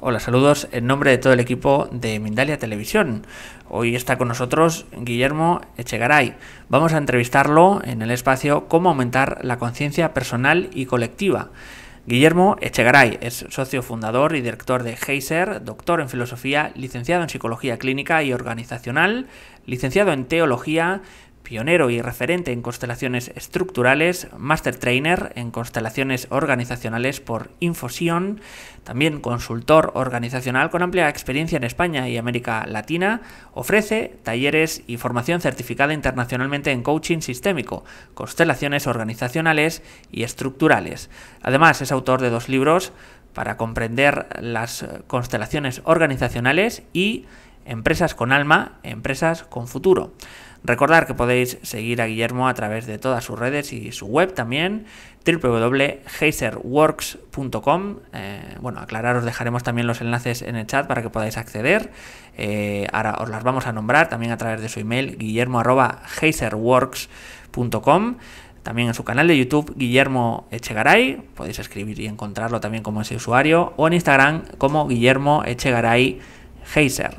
Hola, saludos en nombre de todo el equipo de Mindalia Televisión. Hoy está con nosotros Guillermo Echegaray. Vamos a entrevistarlo en el espacio Cómo aumentar la conciencia personal y colectiva. Guillermo Echegaray es socio fundador y director de Heiser, doctor en filosofía, licenciado en psicología clínica y organizacional, licenciado en teología, pionero y referente en constelaciones estructurales, Master Trainer en constelaciones organizacionales por Infosion, también consultor organizacional con amplia experiencia en España y América Latina, ofrece talleres y formación certificada internacionalmente en coaching sistémico, constelaciones organizacionales y estructurales. Además, es autor de dos libros para comprender las constelaciones organizacionales y Empresas con alma, empresas con futuro. Recordar que podéis seguir a Guillermo a través de todas sus redes y su web también, www.hazerworks.com. Eh, bueno, aclarar, os dejaremos también los enlaces en el chat para que podáis acceder. Eh, ahora os las vamos a nombrar también a través de su email, guillermo.hazerworks.com también en su canal de YouTube Guillermo Echegaray, podéis escribir y encontrarlo también como ese usuario, o en Instagram como Guillermo Echegaray Heiser.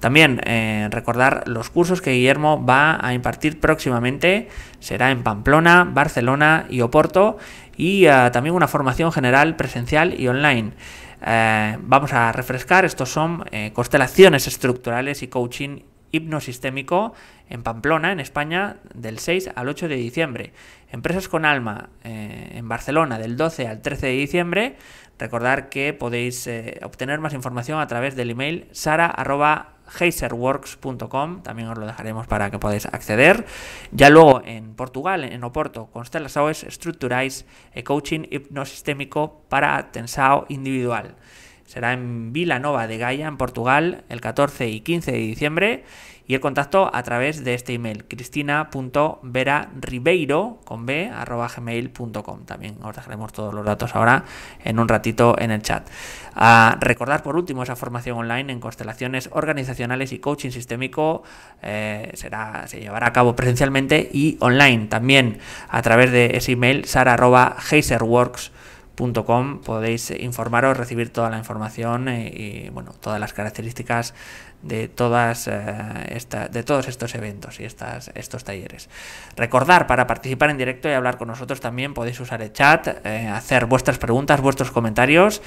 También eh, recordar los cursos que Guillermo va a impartir próximamente. Será en Pamplona, Barcelona y Oporto y eh, también una formación general presencial y online. Eh, vamos a refrescar, estos son constelaciones estructurales y coaching hipnosistémico en Pamplona, en España, del 6 al 8 de diciembre. Empresas con alma eh, en Barcelona, del 12 al 13 de diciembre. Recordar que podéis eh, obtener más información a través del email sara.heiserworks.com. También os lo dejaremos para que podáis acceder. Ya luego en Portugal, en Oporto, Constela Saues estructuráis el coaching hipnosistémico para tensao individual. Será en Vilanova de Gaia, en Portugal, el 14 y 15 de diciembre. Y el contacto a través de este email, cristina.veraribeiro, con b, También os dejaremos todos los datos ahora en un ratito en el chat. A recordar por último esa formación online en constelaciones organizacionales y coaching sistémico. Eh, será, se llevará a cabo presencialmente y online también a través de ese email, sara.geiserworks.com podéis informaros, recibir toda la información eh, y, bueno, todas las características de, todas, eh, de todos estos eventos y estas, estos talleres. Recordar, para participar en directo y hablar con nosotros también podéis usar el chat, eh, hacer vuestras preguntas, vuestros comentarios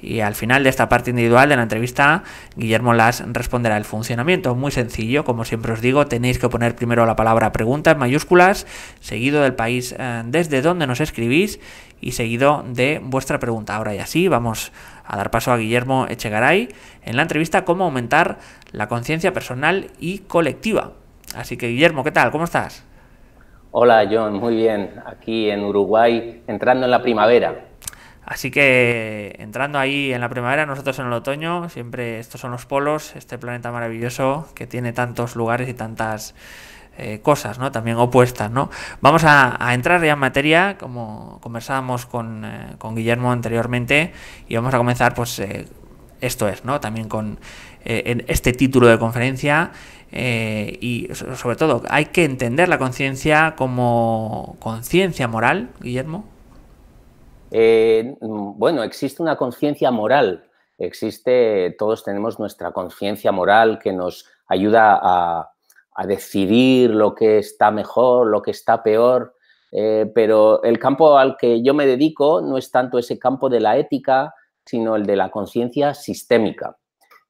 y al final de esta parte individual de la entrevista Guillermo las responderá el funcionamiento. Muy sencillo, como siempre os digo, tenéis que poner primero la palabra pregunta en mayúsculas, seguido del país desde donde nos escribís y seguido de vuestra pregunta. Ahora y así vamos a dar paso a Guillermo Echegaray en la entrevista cómo aumentar la conciencia personal y colectiva. Así que Guillermo, ¿qué tal? ¿Cómo estás? Hola John, muy bien. Aquí en Uruguay, entrando en la primavera. Así que entrando ahí en la primavera, nosotros en el otoño, siempre estos son los polos, este planeta maravilloso que tiene tantos lugares y tantas eh, cosas, ¿no? También opuestas, ¿no? Vamos a, entrar ya en materia, como conversábamos con, eh, Guillermo anteriormente, y vamos a comenzar, pues, eh, esto es, ¿no? También con este título de conferencia y, sobre todo, hay que entender la conciencia como conciencia moral, Guillermo. bueno, existe una conciencia moral. Existe, todos tenemos nuestra conciencia moral que nos ayuda a a decidir lo que está mejor, lo que está peor, eh, pero el campo al que yo me dedico no es tanto ese campo de la ética, sino el de la conciencia sistémica.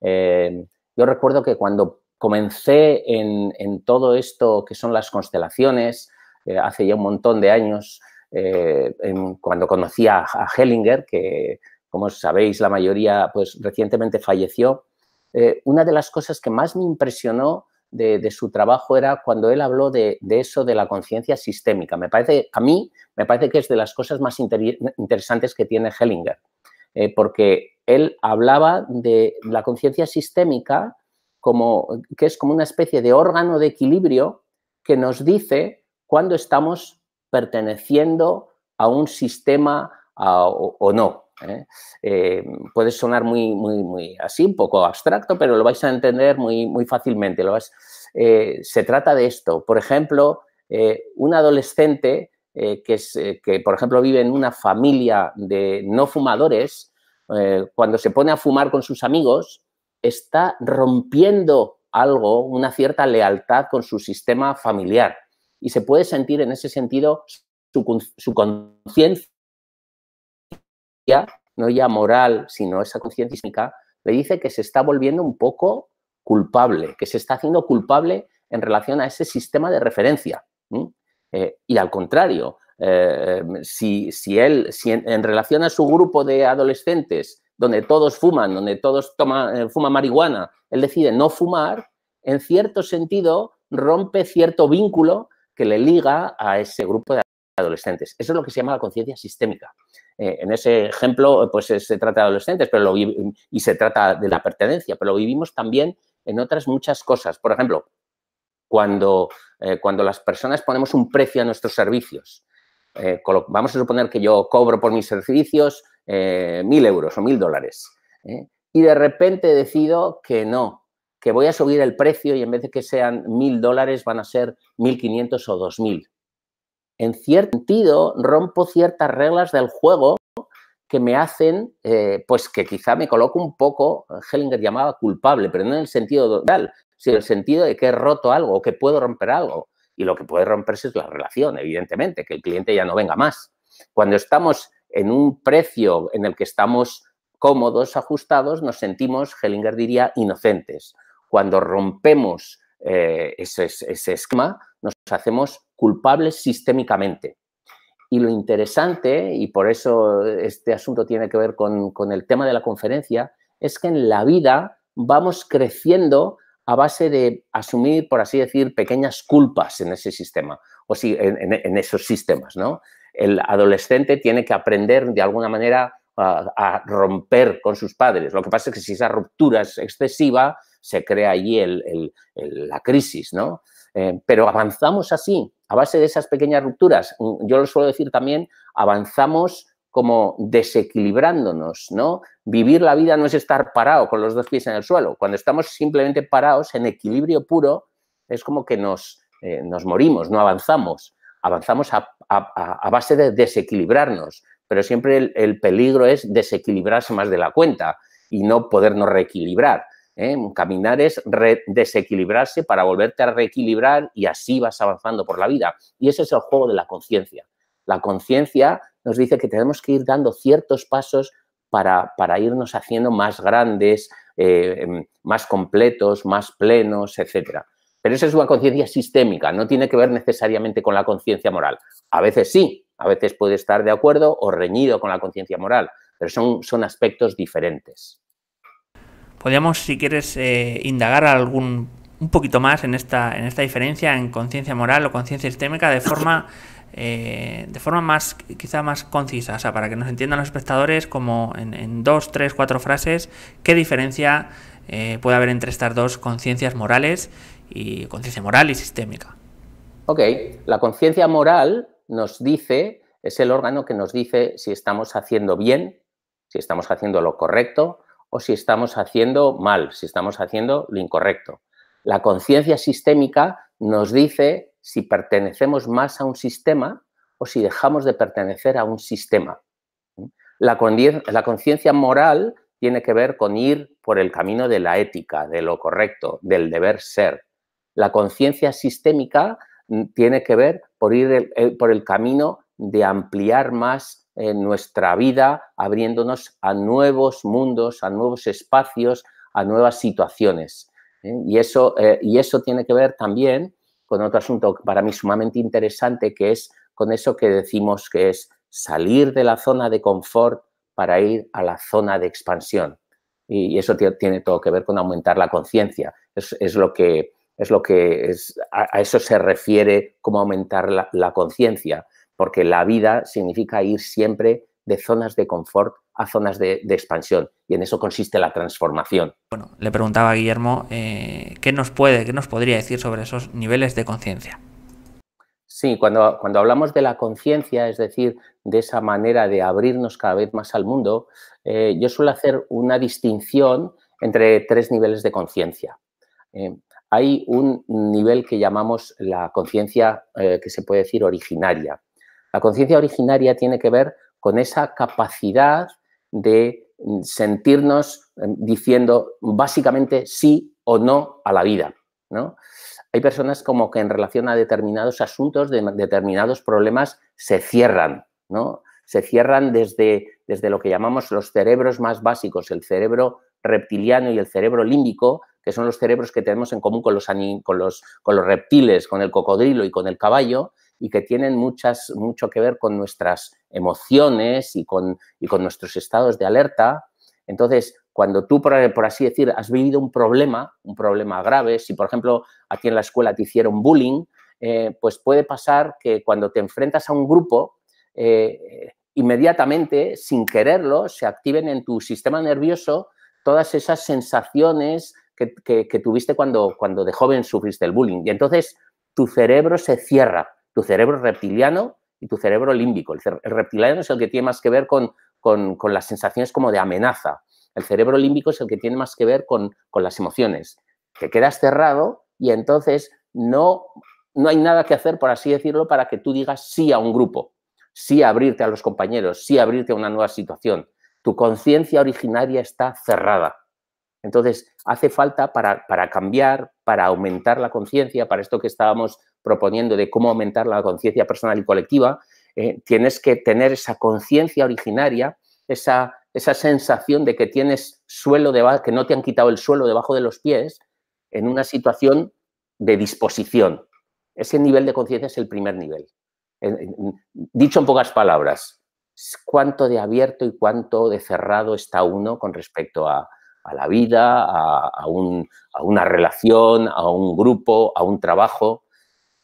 Eh, yo recuerdo que cuando comencé en, todo esto que son las constelaciones, eh, hace ya un montón de años, cuando conocí a, Hellinger, que como sabéis la mayoría pues recientemente falleció, una de las cosas que más me impresionó de, su trabajo era cuando él habló de, eso de la conciencia sistémica. Me parece, a mí, me parece que es de las cosas más interesantes que tiene Hellinger, eh, porque él hablaba de la conciencia sistémica como que es como una especie de órgano de equilibrio que nos dice cuando estamos perteneciendo a un sistema o no. ¿eh? Eh, puede sonar muy, muy, así, un poco abstracto, pero lo vais a entender muy, muy fácilmente. Lo eh, se trata de esto. Por ejemplo, un adolescente que, es, que, por ejemplo, vive en una familia de no fumadores, cuando se pone a fumar con sus amigos, está rompiendo algo, una cierta lealtad con su sistema familiar. Y se puede sentir en ese sentido su conciencia no ya moral, sino esa conciencia sistémica, le dice que se está volviendo un poco culpable, que se está haciendo culpable en relación a ese sistema de referencia. Eh, y al contrario, eh, si, él, en, relación a su grupo de adolescentes, donde todos fuman, donde todos toman eh, fuman marihuana, él decide no fumar, en cierto sentido rompe cierto vínculo que le liga a ese grupo de adolescentes. Eso es lo que se llama la conciencia sistémica. Eh, en ese ejemplo, pues eh, se trata de adolescentes pero y se trata de la pertenencia, pero lo vivimos también en otras muchas cosas. Por ejemplo, cuando, eh, las personas ponemos un precio a nuestros servicios, vamos a suponer que yo cobro por mis servicios mil euros o mil dólares, y de repente decido que no, que voy a subir el precio y en vez de que sean mil dólares van a ser mil quinientos o dos mil en cierto sentido, rompo ciertas reglas del juego que me hacen, eh, pues que quizá me coloco un poco, Hellinger llamaba culpable, pero no en el sentido total, sino en el sentido de que he roto algo o que puedo romper algo. Y lo que puede romperse es la relación, evidentemente, que el cliente ya no venga más. Cuando estamos en un precio en el que estamos cómodos, ajustados, nos sentimos, Hellinger diría, inocentes. Cuando rompemos eh, ese, ese esquema, nos hacemos culpables sistémicamente. Y lo interesante, y por eso este asunto tiene que ver con, el tema de la conferencia, es que en la vida vamos creciendo a base de asumir, por así decir, pequeñas culpas en ese sistema, o en, esos sistemas, ¿no? El adolescente tiene que aprender de alguna manera a, romper con sus padres. Lo que pasa es que si esa ruptura es excesiva, se crea allí la crisis, ¿no? Eh, pero avanzamos así, a base de esas pequeñas rupturas. Mm, yo lo suelo decir también, avanzamos como desequilibrándonos, ¿no? Vivir la vida no es estar parado con los dos pies en el suelo. Cuando estamos simplemente parados en equilibrio puro, es como que nos, eh, morimos, no avanzamos. Avanzamos a, base de desequilibrarnos, pero siempre el peligro es desequilibrarse más de la cuenta y no podernos reequilibrar. ¿eh? Caminar es desequilibrarse para volverte a reequilibrar y así vas avanzando por la vida. Y ese es el juego de la conciencia. La conciencia nos dice que tenemos que ir dando ciertos pasos para, irnos haciendo más grandes, eh, em, más completos, más plenos, etcétera. Pero esa es una conciencia sistémica, no tiene que ver necesariamente con la conciencia moral. A veces sí, a veces puede estar de acuerdo o reñido con la conciencia moral, pero son aspectos diferentes. Podríamos, si quieres, eh, indagar algún un poquito más en esta, en esta diferencia en conciencia moral o conciencia sistémica de forma, eh, de forma más, quizá más concisa, o sea, para que nos entiendan los espectadores como en, dos, tres, cuatro frases, qué diferencia eh, puede haber entre estas dos conciencias morales y conciencia moral y sistémica. Ok, la conciencia moral nos dice, es el órgano que nos dice si estamos haciendo bien, si estamos haciendo lo correcto, o si estamos haciendo mal, si estamos haciendo lo incorrecto. La conciencia sistémica nos dice si pertenecemos más a un sistema o si dejamos de pertenecer a un sistema. La conciencia moral tiene que ver con ir por el camino de la ética, de lo correcto, del deber ser. La conciencia sistémica mm, tiene que ver por ir eh, por el camino de ampliar más en nuestra vida, abriéndonos a nuevos mundos, a nuevos espacios, a nuevas situaciones. ¿eh? Y, eso, eh, y eso tiene que ver también con otro asunto para mí sumamente interesante, que es con eso que decimos que es salir de la zona de confort para ir a la zona de expansión. Y eso tiene todo que ver con aumentar la conciencia. Es, lo que, es lo que a, eso se refiere como aumentar la conciencia porque la vida significa ir siempre de zonas de confort a zonas de, expansión y en eso consiste la transformación. Bueno, le preguntaba a Guillermo, eh, ¿qué nos puede, qué nos podría decir sobre esos niveles de conciencia? Sí, cuando, cuando hablamos de la conciencia, es decir, de esa manera de abrirnos cada vez más al mundo, eh, yo suelo hacer una distinción entre tres niveles de conciencia. Eh, hay un nivel que llamamos la conciencia que se puede decir originaria, la conciencia originaria tiene que ver con esa capacidad de mm, sentirnos em, diciendo básicamente sí o no a la vida. ¿no? Hay personas como que en relación a determinados asuntos, determinados problemas, se cierran, ¿no? Se cierran desde, desde lo que llamamos los cerebros más básicos, el cerebro reptiliano y el cerebro límbico, que son los cerebros que tenemos en común con los, con los, con los reptiles, con el cocodrilo y con el caballo, y que tienen muchas, mucho que ver con nuestras emociones y con, con nuestros estados de alerta. Entonces, cuando tú, por, así decir, has vivido un problema, un problema grave, si por ejemplo aquí en la escuela te hicieron bullying, eh, pues puede pasar que cuando te enfrentas a un grupo, eh, inmediatamente, sin quererlo, se activen en tu sistema nervioso todas esas sensaciones que, tuviste cuando, cuando de joven sufriste el bullying. Y entonces tu cerebro se cierra tu cerebro reptiliano y tu cerebro límbico. El, reptiliano es el que tiene más que ver con, con, las sensaciones como de amenaza. El cerebro límbico es el que tiene más que ver con, con las emociones. Te quedas cerrado y entonces no, no hay nada que hacer, por así decirlo, para que tú digas sí a un grupo, sí a abrirte a los compañeros, sí a abrirte a una nueva situación. Tu conciencia originaria está cerrada. Entonces, hace falta para, para cambiar, para aumentar la conciencia, para esto que estábamos proponiendo de cómo aumentar la conciencia personal y colectiva, eh, tienes que tener esa conciencia originaria, esa, sensación de que tienes suelo que no te han quitado el suelo debajo de los pies, en una situación de disposición. Ese nivel de conciencia es el primer nivel. Dicho en pocas palabras, cuánto de abierto y cuánto de cerrado está uno con respecto a, a la vida, a, a, una relación, a un grupo, a un trabajo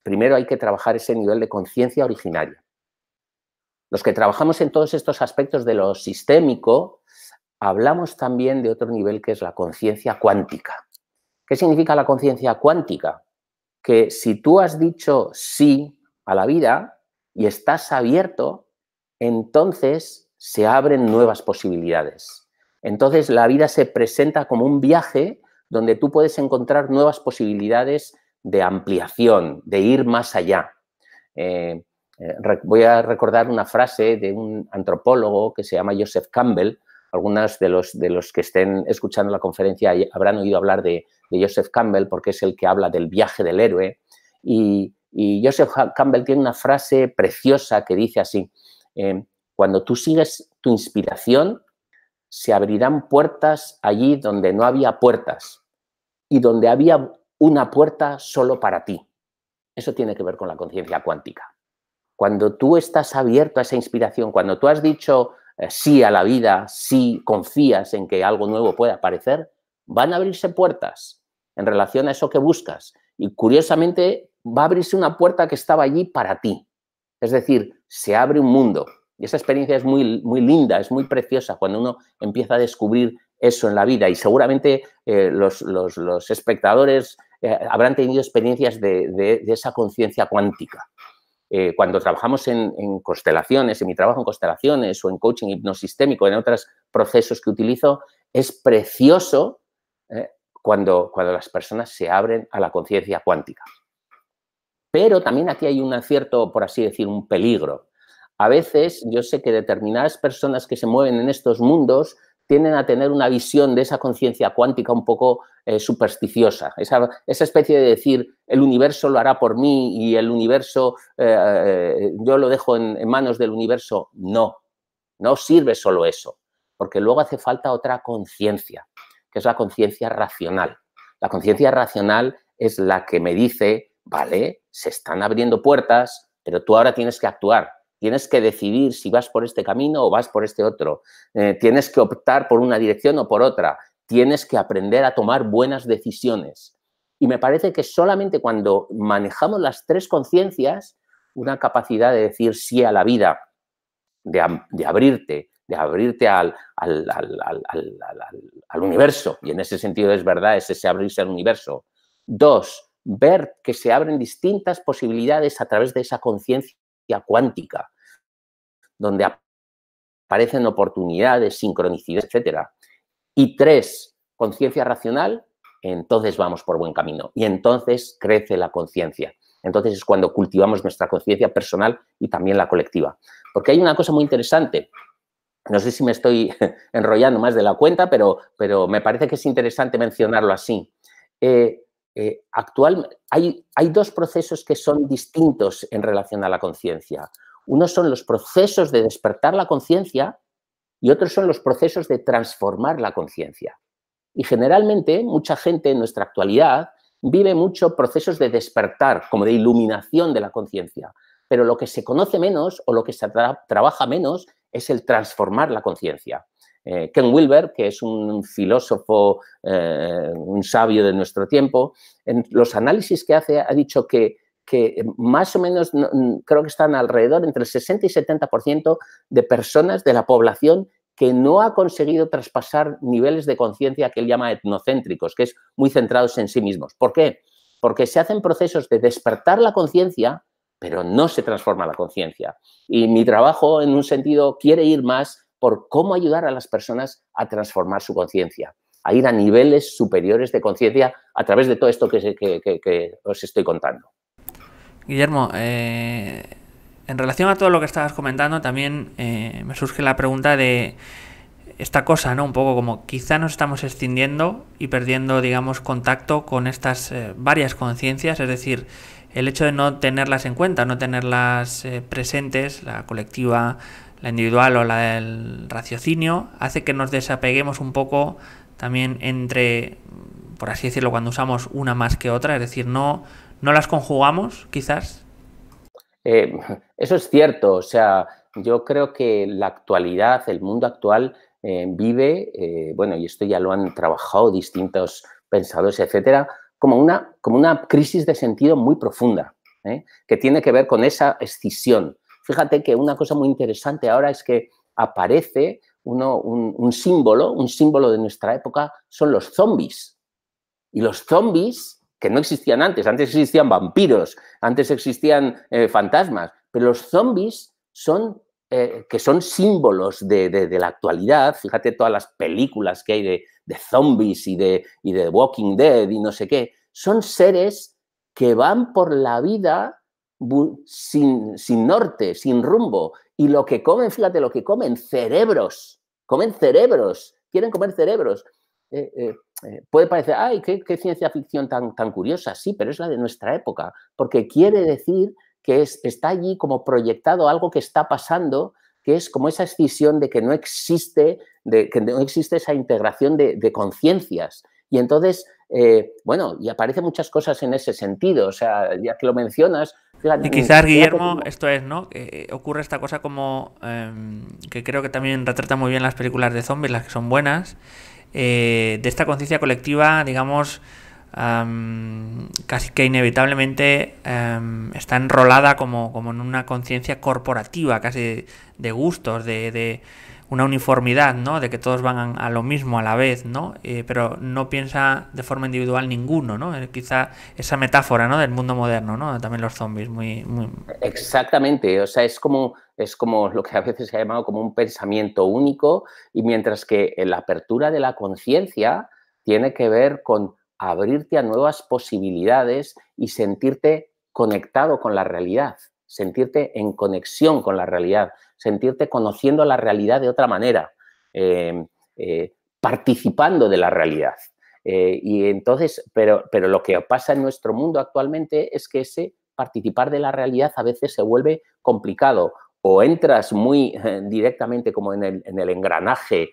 primero hay que trabajar ese nivel de conciencia originaria. Los que trabajamos en todos estos aspectos de lo sistémico, hablamos también de otro nivel que es la conciencia cuántica. ¿Qué significa la conciencia cuántica? Que si tú has dicho sí a la vida y estás abierto, entonces se abren nuevas posibilidades. Entonces la vida se presenta como un viaje donde tú puedes encontrar nuevas posibilidades de ampliación, de ir más allá. Eh, eh, voy a recordar una frase de un antropólogo que se llama Joseph Campbell. Algunos de los, de los que estén escuchando la conferencia habrán oído hablar de, Joseph Campbell porque es el que habla del viaje del héroe. Y, Joseph Campbell tiene una frase preciosa que dice así, eh, cuando tú sigues tu inspiración, se abrirán puertas allí donde no había puertas y donde había una puerta solo para ti. Eso tiene que ver con la conciencia cuántica. Cuando tú estás abierto a esa inspiración, cuando tú has dicho eh, sí a la vida, sí confías en que algo nuevo puede aparecer, van a abrirse puertas en relación a eso que buscas. Y curiosamente va a abrirse una puerta que estaba allí para ti. Es decir, se abre un mundo. Y esa experiencia es muy, muy linda, es muy preciosa cuando uno empieza a descubrir eso en la vida y seguramente eh, los, espectadores eh, habrán tenido experiencias de, esa conciencia cuántica. Eh, cuando trabajamos en, constelaciones, en mi trabajo en constelaciones o en coaching hipnosistémico, en otros procesos que utilizo, es precioso cuando, cuando las personas se abren a la conciencia cuántica. Pero también aquí hay un cierto, por así decir, un peligro. A veces yo sé que determinadas personas que se mueven en estos mundos tienden a tener una visión de esa conciencia cuántica un poco eh, supersticiosa, esa, especie de decir, el universo lo hará por mí y el universo, eh, eh, yo lo dejo en manos del universo. No, no sirve solo eso, porque luego hace falta otra conciencia, que es la conciencia racional. La conciencia racional es la que me dice, vale, se están abriendo puertas, pero tú ahora tienes que actuar, Tienes que decidir si vas por este camino o vas por este otro. Eh, tienes que optar por una dirección o por otra. Tienes que aprender a tomar buenas decisiones. Y me parece que solamente cuando manejamos las tres conciencias, una capacidad de decir sí a la vida, de, abrirte, de abrirte al, al, universo. Y en ese sentido es verdad, es ese abrirse al universo. Dos, ver que se abren distintas posibilidades a través de esa conciencia cuántica donde aparecen oportunidades, sincronicidad, etc. Y tres, conciencia racional, entonces vamos por buen camino y entonces crece la conciencia. Entonces es cuando cultivamos nuestra conciencia personal y también la colectiva. Porque hay una cosa muy interesante. No sé si me estoy enrollando más de la cuenta, pero, me parece que es interesante mencionarlo así. Eh, eh, Actualmente hay dos procesos que son distintos en relación a la conciencia. Unos son los procesos de despertar la conciencia y otros son los procesos de transformar la conciencia. Y generalmente mucha gente en nuestra actualidad vive mucho procesos de despertar, como de iluminación de la conciencia. Pero lo que se conoce menos o lo que se trabaja menos es el transformar la conciencia. Eh, Ken Wilber, que es un filósofo, eh, un sabio de nuestro tiempo, en los análisis que hace ha dicho que que eh, más o menos creo que están alrededor entre el 60 y 70% de personas de la población que no ha conseguido traspasar niveles de conciencia que él llama etnocéntricos, que es muy centrados en sí mismos. ¿Por qué? Porque se hacen procesos de despertar la conciencia, pero no se transforma la conciencia. Y mi trabajo, en un sentido, quiere ir más por cómo ayudar a las personas a transformar su conciencia, a ir a niveles superiores de conciencia a través de todo esto que, que os estoy contando. Guillermo, eh, en relación a todo lo que estabas comentando, también eh, me surge la pregunta de esta cosa, ¿no? Un poco como quizá nos estamos escindiendo y perdiendo, digamos, contacto con estas eh, varias conciencias, es decir, el hecho de no tenerlas en cuenta, no tenerlas presentes, la colectiva, la individual o la del raciocinio, hace que nos desapeguemos un poco también entre, por así decirlo, cuando usamos una más que otra, es decir, no no las conjugamos, quizás. Eh, eso es cierto, o sea, yo creo que la actualidad, el mundo actual eh, vive, eh, bueno, y esto ya lo han trabajado distintos pensadores, etcétera, como una, como una crisis de sentido muy profunda, que tiene que ver con esa escisión. Fíjate que una cosa muy interesante ahora es que aparece un, un símbolo, un símbolo de nuestra época son los zombies. Y los zombies que no existían antes. Antes existían vampiros, antes existían eh, fantasmas, pero los zombies son eh, que son símbolos de, la actualidad. Fíjate todas las películas que hay de, zombies y de, de Walking Dead y no sé qué. Son seres que van por la vida sin, norte, sin rumbo. Y lo que comen, fíjate, lo que comen, cerebros. Comen cerebros. Quieren comer cerebros. Eh, eh, puede parecer, ay, qué, ciencia ficción tan, tan curiosa, sí, pero es la de nuestra época, porque quiere decir que es, está allí como proyectado algo que está pasando, que es como esa escisión de que no existe, de, que no existe esa integración de, conciencias. Y entonces, eh, bueno, y aparecen muchas cosas en ese sentido, o sea, ya que lo mencionas... y quizás, Guillermo, esto es, ¿no? que eh, ocurre esta cosa como, em, que creo que también retrata muy bien las películas de zombies, las que son buenas, eh, de esta conciencia colectiva, digamos, casi que inevitablemente está enrolada como, como en una conciencia corporativa, casi de, gustos, de una uniformidad, ¿no? De que todos van a lo mismo a la vez, ¿no? Eh, pero no piensa de forma individual ninguno, ¿no? Eh, quizá esa metáfora, ¿no? Del mundo moderno, ¿no? También los zombies, Exactamente, o sea, es como, es como lo que a veces se ha llamado como un pensamiento único y mientras que la apertura de la conciencia tiene que ver con abrirte a nuevas posibilidades y sentirte conectado con la realidad, sentirte en conexión con la realidad, sentirte conociendo la realidad de otra manera, eh, eh, participando de la realidad. Eh, y entonces, pero, pero lo que pasa en nuestro mundo actualmente es que ese participar de la realidad a veces se vuelve complicado o entras muy directamente como en el, en el engranaje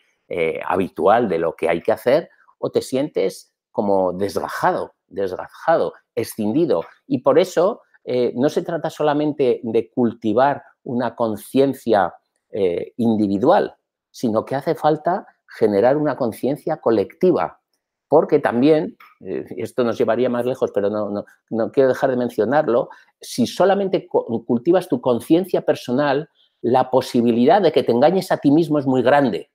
habitual de lo que hay que hacer o te sientes como desgajado, desgajado, escindido. Y por eso eh, no se trata solamente de cultivar una conciencia eh, individual, sino que hace falta generar una conciencia colectiva, porque también, eh, esto nos llevaría más lejos, pero no, quiero dejar de mencionarlo, si solamente cultivas tu conciencia personal, la posibilidad de que te engañes a ti mismo es muy grande.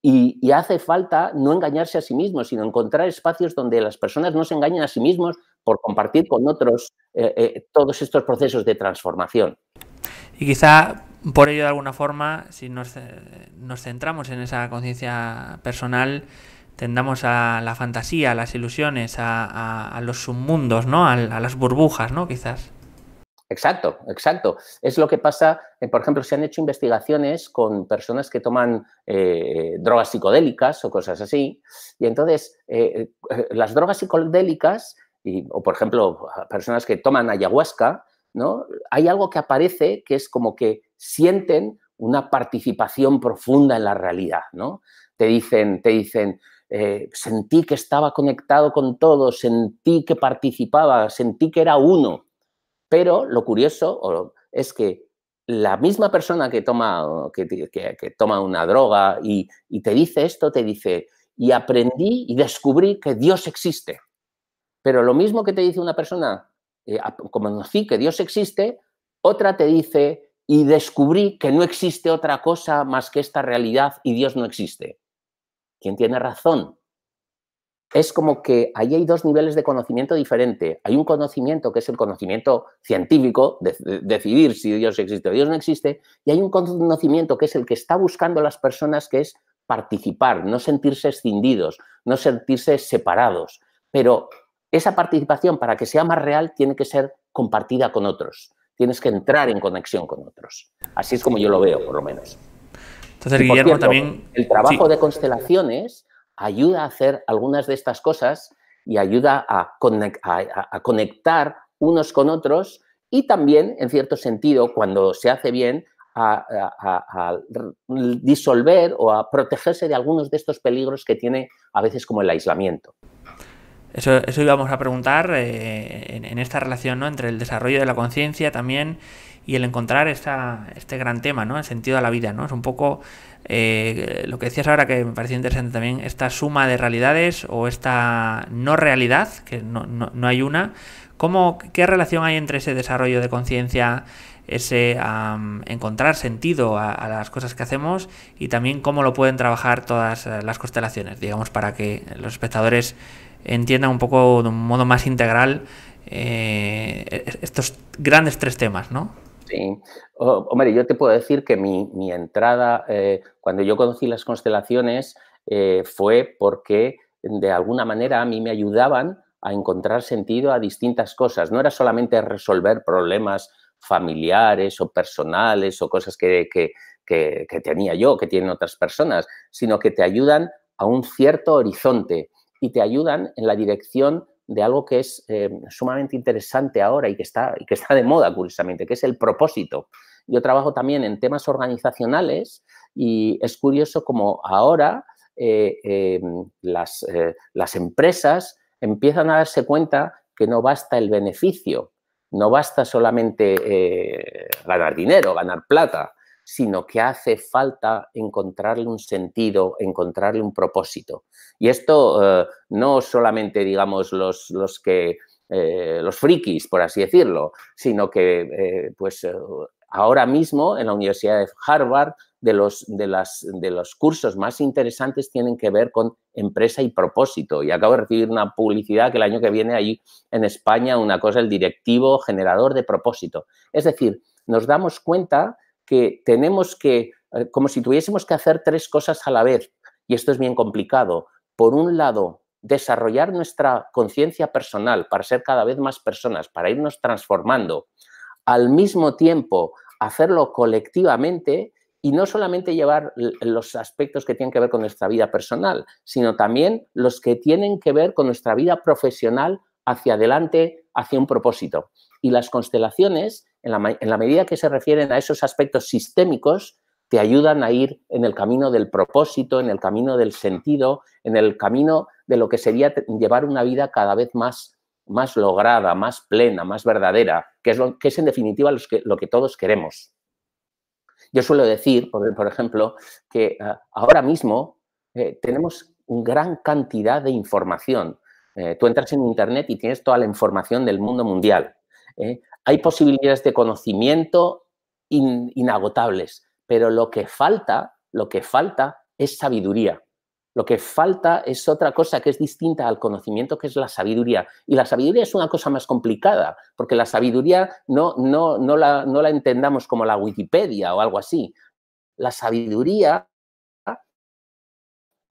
Y, y, hace falta no engañarse a sí mismo, sino encontrar espacios donde las personas no se engañen a sí mismos, por compartir con otros eh, eh, todos estos procesos de transformación. Y quizá por ello, de alguna forma, si nos, eh, centramos en esa conciencia personal, tendamos a la fantasía, a las ilusiones, a, los submundos, ¿no? A, las burbujas, ¿no? Quizás. Exacto, exacto. Es lo que pasa, por ejemplo, se han hecho investigaciones con personas que toman drogas psicodélicas o cosas así, y entonces las drogas psicodélicas o por ejemplo, personas que toman ayahuasca, Hay algo que aparece que es como que sienten una participación profunda en la realidad, Te dicen, te dicen, eh, sentí que estaba conectado con todo, sentí que participaba, sentí que era uno. Pero lo curioso es que la misma persona que toma, toma una droga y, y te dice esto, te dice, y aprendí y descubrí que Dios existe. Pero lo mismo que te dice una persona, eh, como conocí que Dios existe, otra te dice, y descubrí que no existe otra cosa más que esta realidad y Dios no existe. ¿Quién tiene razón? Es como que ahí hay dos niveles de conocimiento diferente. Hay un conocimiento que es el conocimiento científico, decidir si Dios existe o Dios no existe, y hay un conocimiento que es el que está buscando las personas, que es participar, no sentirse escindidos, no sentirse separados. Pero esa participación, para que sea más real, tiene que ser compartida con otros. Tienes que entrar en conexión con otros. Así es como yo lo veo, por lo menos. Entonces, Guillermo también. El trabajo de constelaciones ayuda a hacer algunas de estas cosas y ayuda a, conectar unos con otros y también, en cierto sentido, cuando se hace bien, a, disolver o a protegerse de algunos de estos peligros que tiene a veces como el aislamiento. Eso, eso íbamos a preguntar eh, en, esta relación ¿no? entre el desarrollo de la conciencia también y el encontrar esta, este gran tema, ¿no? el sentido a la vida. ¿no? Es un poco eh, lo que decías ahora que me pareció interesante también, esta suma de realidades o esta no realidad, que no, hay una. ¿Cómo, ¿Qué relación hay entre ese desarrollo de conciencia, ese encontrar sentido a, a, las cosas que hacemos y también cómo lo pueden trabajar todas eh, las constelaciones, digamos, para que los espectadores entiendan un poco de un modo más integral eh, e-, estos grandes tres temas, ¿no? Sí. hombre, yo te puedo decir que mi, entrada, eh, cuando yo conocí las constelaciones, eh, fue porque de alguna manera a mí me ayudaban a encontrar sentido a distintas cosas. No era solamente resolver problemas familiares o personales o cosas que, que tenía yo, que tienen otras personas, sino que te ayudan a un cierto horizonte y te ayudan en la dirección de algo que es eh, sumamente interesante ahora y que, está, que está de moda, curiosamente, que es el propósito. Yo trabajo también en temas organizacionales y es curioso como ahora eh, em, las, eh, las empresas empiezan a darse cuenta que no basta el beneficio, no basta solamente ganar dinero, ganar plata, sino que hace falta encontrarle un sentido, encontrarle un propósito. Y esto eh, no solamente, digamos, los, los que... Eh, los frikis, por así decirlo, sino que eh, pues, ahora mismo en la Universidad de Harvard de los, de los cursos más interesantes tienen que ver con empresa y propósito. Y acabo de recibir una publicidad que el año que viene hay en España, una cosa, el directivo generador de propósito. Es decir, nos damos cuenta que tenemos que, eh, como si tuviésemos que hacer tres cosas a la vez, y esto es bien complicado. Por un lado, desarrollar nuestra conciencia personal para ser cada vez más personas, para irnos transformando, al mismo tiempo hacerlo colectivamente y no solamente llevar los aspectos que tienen que ver con nuestra vida personal, sino también los que tienen que ver con nuestra vida profesional hacia adelante, hacia un propósito. Y las constelaciones en la, medida que se refieren a esos aspectos sistémicos, te ayudan a ir en el camino del propósito, en el camino del sentido, en el camino de lo que sería llevar una vida cada vez más, más lograda, más plena, más verdadera, que es, lo, que es en definitiva lo que todos queremos. Yo suelo decir, por, ejemplo, que ah, ahora mismo eh, tenemos gran cantidad de información. Eh, tú entras en Internet y tienes toda la información del mundo mundial. Eh, hay posibilidades de conocimiento inagotables, pero lo que falta, lo que falta es sabiduría. Lo que falta es otra cosa que es distinta al conocimiento, que es la sabiduría. Y la sabiduría es una cosa más complicada, porque la sabiduría no, la, no la entendamos como la Wikipedia o algo así. La sabiduría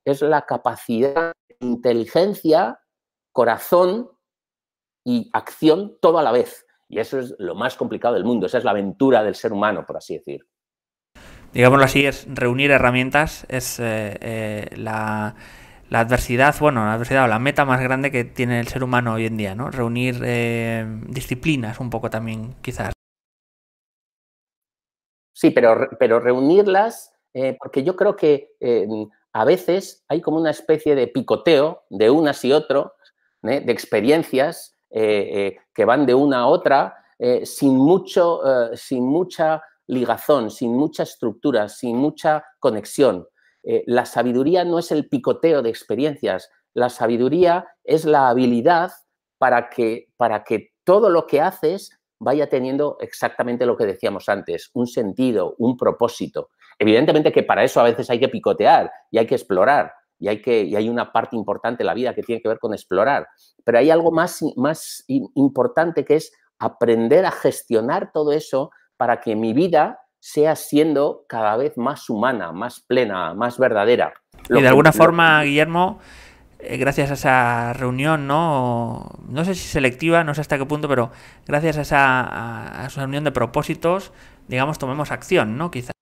es la capacidad, inteligencia, corazón y acción todo a la vez. Y eso es lo más complicado del mundo, esa es la aventura del ser humano, por así decir. Digámoslo así, es reunir herramientas, es eh, eh, la, adversidad, bueno, la adversidad o la meta más grande que tiene el ser humano hoy en día, ¿no? Reunir eh, disciplinas un poco también, quizás. Sí, pero, pero reunirlas, porque yo creo que a veces hay como una especie de picoteo de unas y otro, de experiencias eh, eh, que van de una a otra eh, sin, mucho, sin mucha ligazón, sin mucha estructura, sin mucha conexión. la sabiduría no es el picoteo de experiencias, la sabiduría es la habilidad para que, para que todo lo que haces vaya teniendo exactamente lo que decíamos antes, un sentido, un propósito. Evidentemente que para eso a veces hay que picotear y hay que explorar, y hay, que, hay una parte importante de la vida que tiene que ver con explorar. Pero hay algo más, más importante que es aprender a gestionar todo eso para que mi vida sea siendo cada vez más humana, más plena, más verdadera. y de alguna forma, Guillermo, eh, gracias a esa reunión, ¿no? No sé si selectiva, no sé hasta qué punto, pero gracias a esa, a reunión de propósitos, digamos, tomemos acción, ¿no? Quizás.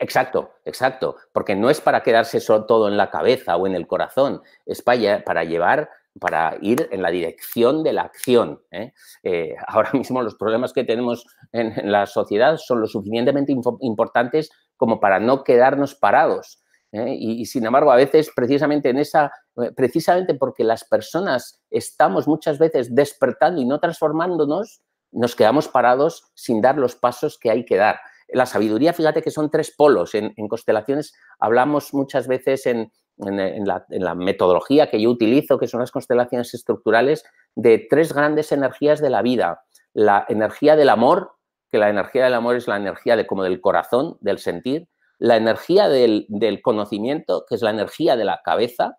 Exacto, exacto, porque no es para quedarse solo todo en la cabeza o en el corazón, es para, llevar, para ir en la dirección de la acción. ¿eh? Eh, ahora mismo los problemas que tenemos en, la sociedad son lo suficientemente importantes como para no quedarnos parados. ¿eh? Y, y, sin embargo, a veces precisamente en esa, precisamente porque las personas estamos muchas veces despertando y no transformándonos, nos quedamos parados sin dar los pasos que hay que dar. La sabiduría, fíjate que son tres polos. En, constelaciones hablamos muchas veces en, la, metodología que yo utilizo, que son las constelaciones estructurales, de tres grandes energías de la vida. La energía del amor, que la energía del amor es la energía de, como del corazón, del sentir. La energía del, del conocimiento, que es la energía de la cabeza.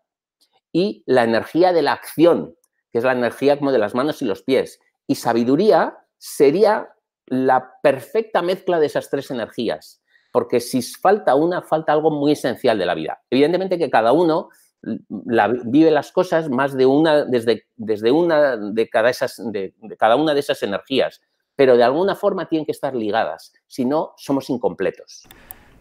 Y la energía de la acción, que es la energía como de las manos y los pies. Y sabiduría sería la perfecta mezcla de esas tres energías, porque si falta una, falta algo muy esencial de la vida. Evidentemente que cada uno mm, vive las cosas más de una, desde, desde una de cada, esas, de, cada una de esas energías, pero de alguna forma tienen que estar ligadas, si no, somos incompletos.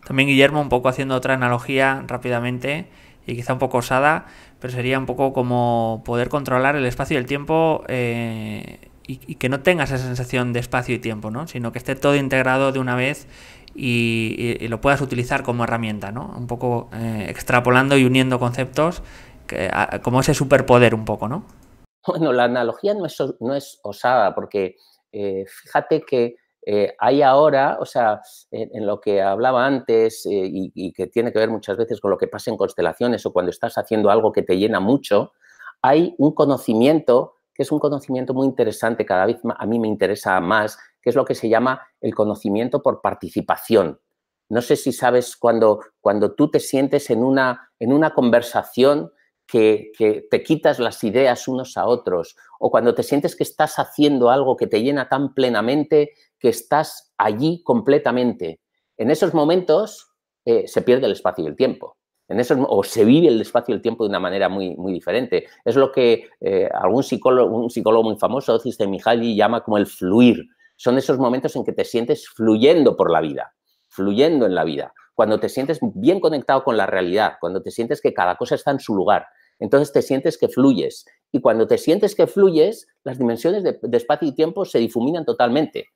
También Guillermo, un poco haciendo otra analogía rápidamente y quizá un poco osada, pero sería un poco como poder controlar el espacio y el tiempo eh, y, que no tengas esa sensación de espacio y tiempo, ¿no? Sino que esté todo integrado de una vez y, lo puedas utilizar como herramienta, ¿no? Un poco eh, extrapolando y uniendo conceptos que, como ese superpoder un poco, ¿no? Bueno, la analogía no es, no es osada porque eh, fíjate que eh, hay ahora, o sea, en, lo que hablaba antes y, que tiene que ver muchas veces con lo que pasa en constelaciones o cuando estás haciendo algo que te llena mucho, hay un conocimiento que es un conocimiento muy interesante, cada vez a mí me interesa más, que es lo que se llama el conocimiento por participación. No sé si sabes cuando, cuando tú te sientes en una, en una conversación que, que, te quitas las ideas unos a otros, o cuando te sientes que estás haciendo algo que te llena tan plenamente que estás allí completamente. En esos momentos eh, se pierde el espacio y el tiempo. En o se vive el espacio y el tiempo de una manera muy, muy diferente. Es lo que eh, algún psicólogo, un psicólogo muy famoso, Ociste llama como el fluir. Son esos momentos en que te sientes fluyendo por la vida, fluyendo en la vida, cuando te sientes bien conectado con la realidad, cuando te sientes que cada cosa está en su lugar. Entonces te sientes que fluyes. Y cuando te sientes que fluyes, las dimensiones de, espacio y tiempo se difuminan totalmente.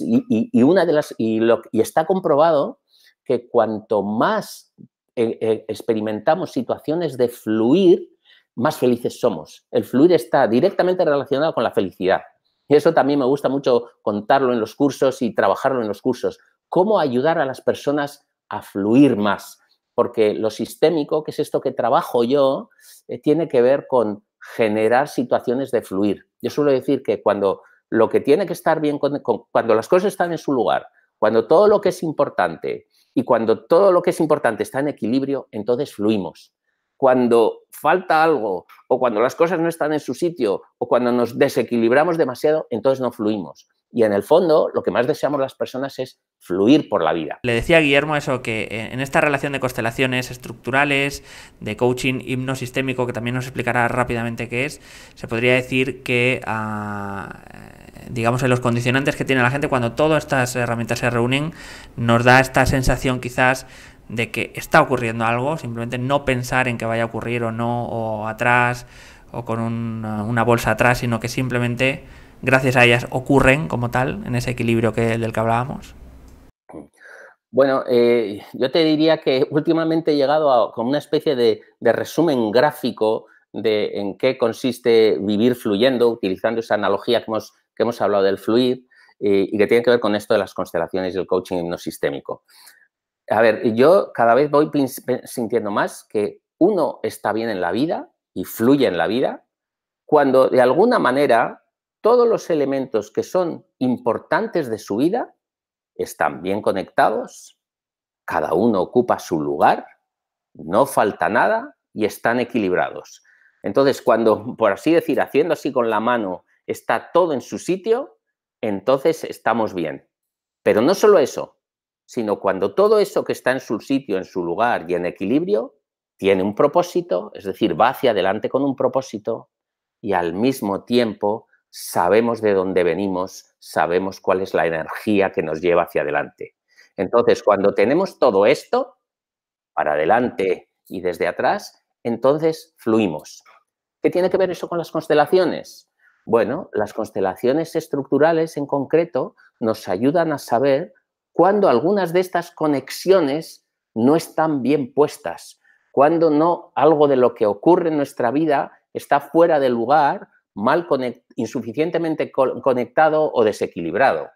y, una de las, y, y está comprobado que cuanto más eh, eh, experimentamos situaciones de fluir, más felices somos. El fluir está directamente relacionado con la felicidad. Y eso también me gusta mucho contarlo en los cursos y trabajarlo en los cursos. Cómo ayudar a las personas a fluir más. Porque lo sistémico, que es esto que trabajo yo, eh, tiene que ver con generar situaciones de fluir. Yo suelo decir que cuando lo que tiene que estar bien, cuando las cosas están en su lugar, cuando todo lo que es importante y cuando todo lo que es importante está en equilibrio, entonces fluimos. Cuando falta algo o cuando las cosas no están en su sitio o cuando nos desequilibramos demasiado, entonces no fluimos. Y en el fondo, lo que más deseamos las personas es fluir por la vida. Le decía a Guillermo eso, que en esta relación de constelaciones estructurales, de coaching hipnosistémico, que también nos explicará rápidamente qué es, se podría decir que, ah, digamos, en los condicionantes que tiene la gente, cuando todas estas herramientas se reúnen, nos da esta sensación quizás de que está ocurriendo algo, simplemente no pensar en que vaya a ocurrir o no, o atrás, o con una bolsa atrás, sino que simplemente gracias a ellas ocurren como tal, en ese equilibrio que, del que hablábamos? Bueno, eh, yo te diría que últimamente he llegado a, con una especie de, resumen gráfico de en qué consiste vivir fluyendo, utilizando esa analogía que hemos, que hemos hablado del fluir eh, y que tiene que ver con esto de las constelaciones y el coaching hipnosistémico. A ver, yo cada vez voy sintiendo más que uno está bien en la vida y fluye en la vida cuando de alguna manera todos los elementos que son importantes de su vida están bien conectados, cada uno ocupa su lugar, no falta nada y están equilibrados. Entonces, cuando, por así decir, haciendo así con la mano, está todo en su sitio, entonces estamos bien. Pero no solo eso, sino cuando todo eso que está en su sitio, en su lugar y en equilibrio, tiene un propósito, es decir, va hacia adelante con un propósito y al mismo tiempo sabemos de dónde venimos, sabemos cuál es la energía que nos lleva hacia adelante. Entonces, cuando tenemos todo esto, para adelante y desde atrás, entonces fluimos. ¿Qué tiene que ver eso con las constelaciones? Bueno, las constelaciones estructurales en concreto nos ayudan a saber ...cuándo algunas de estas conexiones no están bien puestas, cuando no algo de lo que ocurre en nuestra vida está fuera de lugar mal insuficientemente conectado o desequilibrado.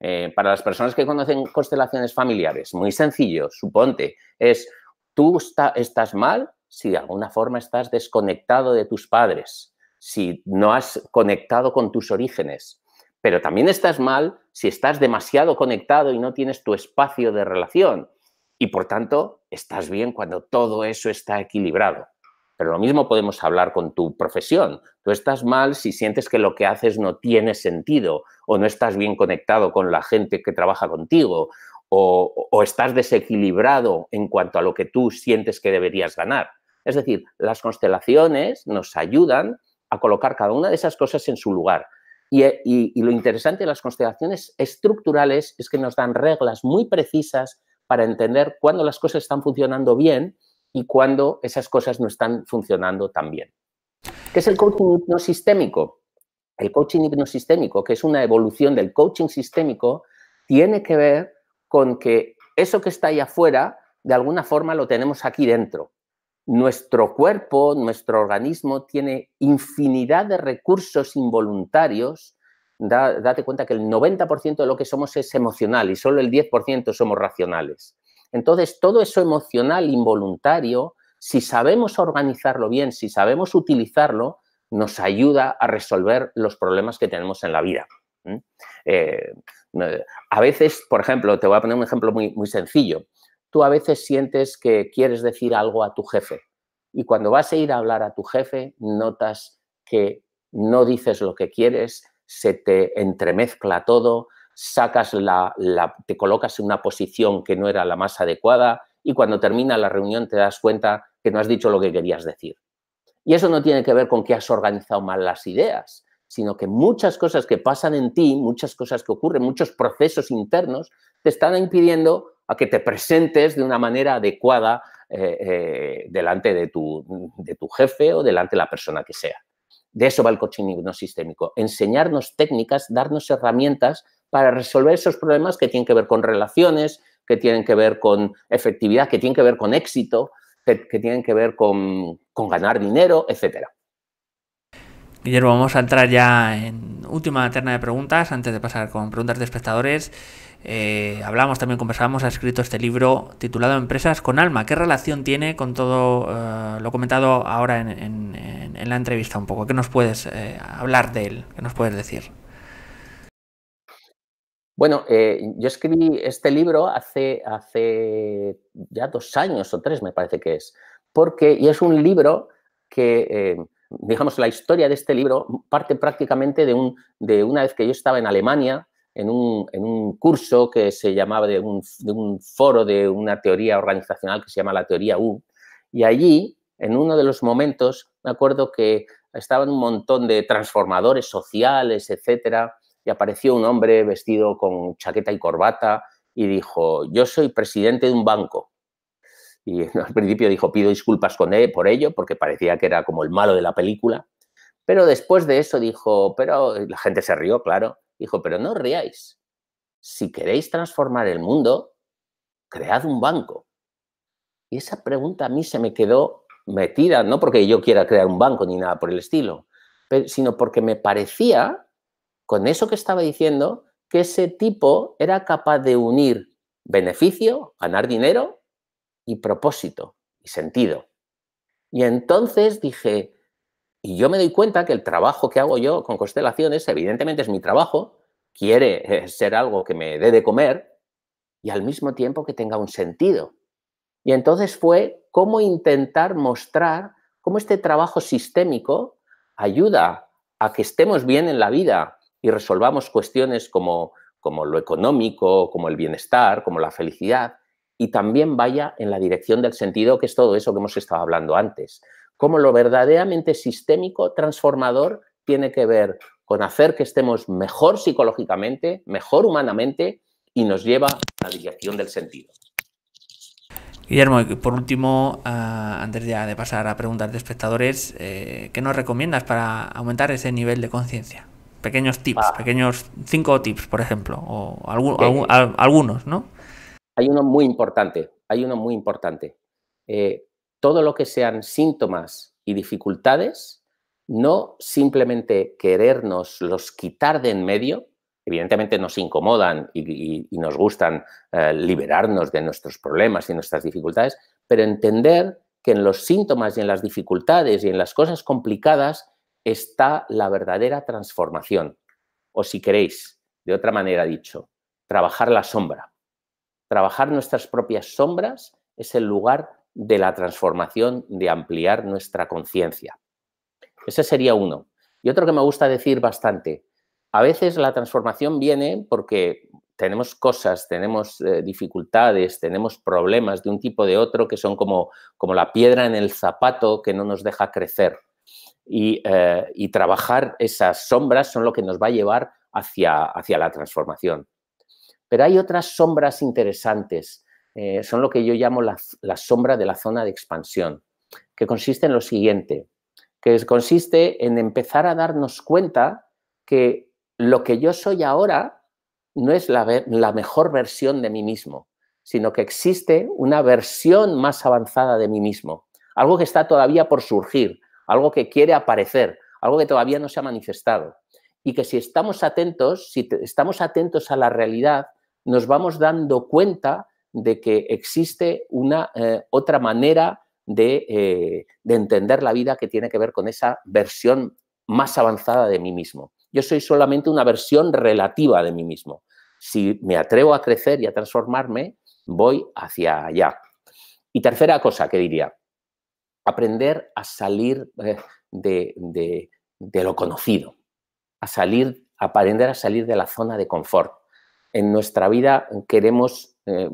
Eh, para las personas que conocen constelaciones familiares, muy sencillo, suponte, es tú estás mal si de alguna forma estás desconectado de tus padres, si no has conectado con tus orígenes, pero también estás mal si estás demasiado conectado y no tienes tu espacio de relación. Y por tanto, estás bien cuando todo eso está equilibrado. Pero lo mismo podemos hablar con tu profesión. Tú estás mal si sientes que lo que haces no tiene sentido o no estás bien conectado con la gente que trabaja contigo o, estás desequilibrado en cuanto a lo que tú sientes que deberías ganar. Es decir, las constelaciones nos ayudan a colocar cada una de esas cosas en su lugar. y, lo interesante de las constelaciones estructurales es que nos dan reglas muy precisas para entender cuándo las cosas están funcionando bien y cuando esas cosas no están funcionando tan bien. ¿Qué es el coaching hipnosistémico? El coaching hipnosistémico, que es una evolución del coaching sistémico, tiene que ver con que eso que está ahí afuera, de alguna forma lo tenemos aquí dentro. Nuestro cuerpo, nuestro organismo tiene infinidad de recursos involuntarios. date cuenta que el 90% de lo que somos es emocional y solo el 10% somos racionales. Entonces, todo eso emocional involuntario, si sabemos organizarlo bien, si sabemos utilizarlo, nos ayuda a resolver los problemas que tenemos en la vida. Eh, eh, a veces, por ejemplo, te voy a poner un ejemplo muy, muy sencillo. Tú a veces sientes que quieres decir algo a tu jefe y cuando vas a ir a hablar a tu jefe notas que no dices lo que quieres, se te entremezcla todo, sacas la, te colocas en una posición que no era la más adecuada y cuando termina la reunión te das cuenta que no has dicho lo que querías decir. Y eso no tiene que ver con que has organizado mal las ideas, sino que muchas cosas que pasan en ti, muchas cosas que ocurren, muchos procesos internos te están impidiendo a que te presentes de una manera adecuada eh, eh, delante de tu, jefe o delante de la persona que sea. De eso va el coaching sistémico, enseñarnos técnicas, darnos herramientas para resolver esos problemas que tienen que ver con relaciones, que tienen que ver con efectividad, que tienen que ver con éxito, que, tienen que ver con, ganar dinero, etcétera. Guillermo, vamos a entrar ya en última terna de preguntas antes de pasar con preguntas de espectadores. Eh, hablamos también, conversamos, ha escrito este libro titulado Empresas con Alma. ¿Qué relación tiene con todo eh, lo comentado ahora en, la entrevista un poco? ¿Qué nos puedes eh, hablar de él? ¿Qué nos puedes decir? Bueno, eh, yo escribí este libro hace, hace ya dos años o tres, me parece que es, porque y es un libro que, eh, digamos, la historia de este libro parte prácticamente de, una vez que yo estaba en Alemania, en un, curso que se llamaba, de un, de un, foro de una teoría organizacional que se llama la teoría U, y allí, en uno de los momentos, me acuerdo que estaban un montón de transformadores sociales, etcétera, y apareció un hombre vestido con chaqueta y corbata y dijo, yo soy presidente de un banco. Y al principio dijo, pido disculpas con él por ello, porque parecía que era como el malo de la película. Pero después de eso dijo, pero la gente se rió, claro. Dijo, pero no riáis. Si queréis transformar el mundo, cread un banco. Y esa pregunta a mí se me quedó metida, no porque yo quiera crear un banco ni nada por el estilo, sino porque me parecía con eso que estaba diciendo, que ese tipo era capaz de unir beneficio, ganar dinero y propósito y sentido. Y entonces dije, y yo me doy cuenta que el trabajo que hago yo con constelaciones, evidentemente es mi trabajo, quiere eh, ser algo que me dé de comer y al mismo tiempo que tenga un sentido. Y entonces fue cómo intentar mostrar cómo este trabajo sistémico ayuda a que estemos bien en la vida, y resolvamos cuestiones como, como lo económico, como el bienestar, como la felicidad, y también vaya en la dirección del sentido, que es todo eso que hemos estado hablando antes. Cómo lo verdaderamente sistémico, transformador, tiene que ver con hacer que estemos mejor psicológicamente, mejor humanamente, y nos lleva a la dirección del sentido. Guillermo, por último, ah, antes de pasar a preguntas de espectadores, eh, ¿qué nos recomiendas para aumentar ese nivel de conciencia? pequeños tips, ah. pequeños cinco tips, por ejemplo, o algunos, ¿no? Hay uno muy importante, hay uno muy importante. Eh, todo lo que sean síntomas y dificultades, no simplemente querernos los quitar de en medio, evidentemente nos incomodan y, nos gustan eh, liberarnos de nuestros problemas y nuestras dificultades, pero entender que en los síntomas y en las dificultades y en las cosas complicadas está la verdadera transformación. O si queréis, de otra manera dicho, trabajar la sombra. Trabajar nuestras propias sombras es el lugar de la transformación, de ampliar nuestra conciencia. Ese sería uno. Y otro que me gusta decir bastante, a veces la transformación viene porque tenemos cosas, tenemos eh, dificultades, tenemos problemas de un tipo o de otro que son como, como la piedra en el zapato que no nos deja crecer. Eh, y, trabajar esas sombras son lo que nos va a llevar hacia, hacia la transformación. Pero hay otras sombras interesantes, eh, son lo que yo llamo la, sombra de la zona de expansión, que consiste en lo siguiente, que consiste en empezar a darnos cuenta que lo que yo soy ahora no es la mejor versión de mí mismo, sino que existe una versión más avanzada de mí mismo, algo que está todavía por surgir, algo que quiere aparecer, algo que todavía no se ha manifestado. Y que si estamos atentos, si estamos atentos a la realidad, nos vamos dando cuenta de que existe una eh, otra manera eh, de entender la vida que tiene que ver con esa versión más avanzada de mí mismo. Yo soy solamente una versión relativa de mí mismo. Si me atrevo a crecer y a transformarme, voy hacia allá. Y tercera cosa que diría, aprender a salir eh, de, lo conocido, a salir, aprender a salir de la zona de confort. En nuestra vida queremos, eh,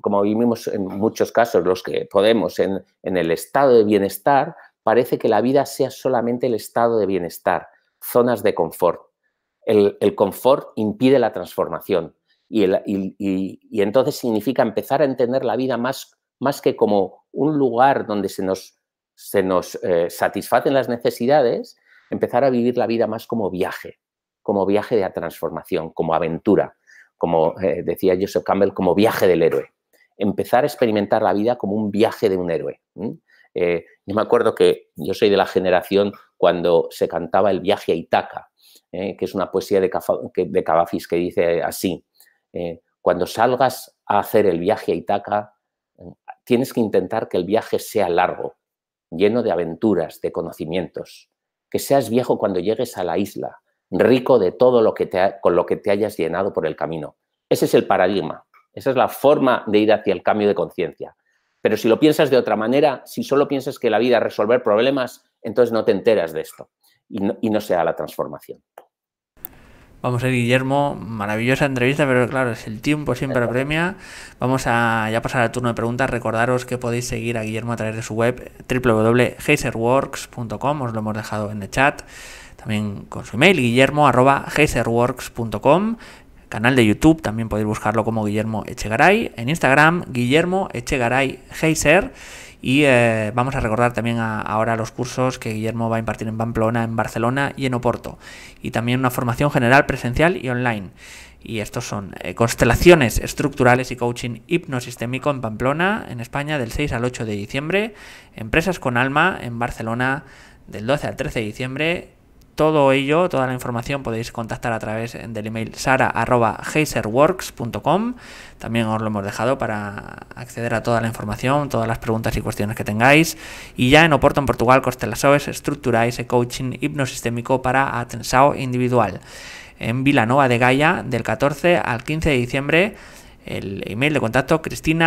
como vivimos en muchos casos, los que podemos, en, el estado de bienestar, parece que la vida sea solamente el estado de bienestar, zonas de confort. El, confort impide la transformación y, entonces significa empezar a entender la vida más más que como un lugar donde se nos, se nos eh, satisfacen las necesidades, empezar a vivir la vida más como viaje, como viaje de transformación, como aventura, como eh, decía Joseph Campbell, como viaje del héroe. Empezar a experimentar la vida como un viaje de un héroe. Eh, yo me acuerdo que yo soy de la generación cuando se cantaba El viaje a Itaca, que es una poesía de, Cavafis que dice así, cuando salgas a hacer el viaje a Itaca, tienes que intentar que el viaje sea largo, lleno de aventuras, de conocimientos, que seas viejo cuando llegues a la isla, rico de todo lo que te con lo que te hayas llenado por el camino. Ese es el paradigma, esa es la forma de ir hacia el cambio de conciencia. Pero si lo piensas de otra manera, si solo piensas que la vida es resolver problemas, entonces no te enteras de esto y no, y no se la transformación. Vamos a ver, Guillermo, maravillosa entrevista, pero claro, es el tiempo siempre premia. Vamos a ya pasar al turno de preguntas. Recordaros que podéis seguir a Guillermo a través de su web www.heiserworks.com. os lo hemos dejado en el chat. También con su email, guillermo.geiserworks.com Canal de YouTube, también podéis buscarlo como Guillermo Echegaray. En Instagram, Guillermo Echegaray Geiser. Y eh, vamos a recordar también ahora los cursos que Guillermo va a impartir en Pamplona, en Barcelona y en Oporto. Y también una formación general presencial y online. Y estos son eh, constelaciones estructurales y coaching hipnosistémico en Pamplona, en España, del 6 al 8 de diciembre. Empresas con alma en Barcelona, del 12 al 13 de diciembre todo ello, toda la información podéis contactar a través del email sara.geiserworks.com También os lo hemos dejado para acceder a toda la información, todas las preguntas y cuestiones que tengáis. Y ya en Oporto, en Portugal, Costelasoes, estructuráis el coaching hipnosistémico para atensao individual. En Vilanova de Gaia, del 14 al 15 de diciembre, el email de contacto es con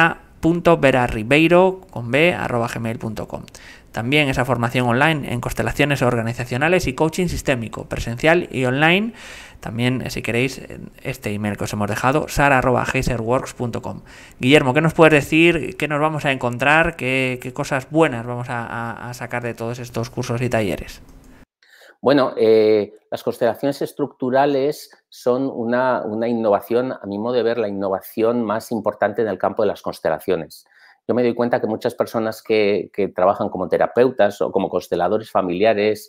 también esa formación online en constelaciones organizacionales y coaching sistémico, presencial y online. También, eh, si queréis, este email que os hemos dejado, sara.geiserworks.com. Guillermo, ¿qué nos puedes decir? ¿Qué nos vamos a encontrar? ¿Qué, cosas buenas vamos a, sacar de todos estos cursos y talleres? Bueno, eh, las constelaciones estructurales son una, una innovación, a mi modo de ver, la innovación más importante en el campo de las constelaciones yo me doy cuenta que muchas personas que, trabajan como terapeutas o como consteladores familiares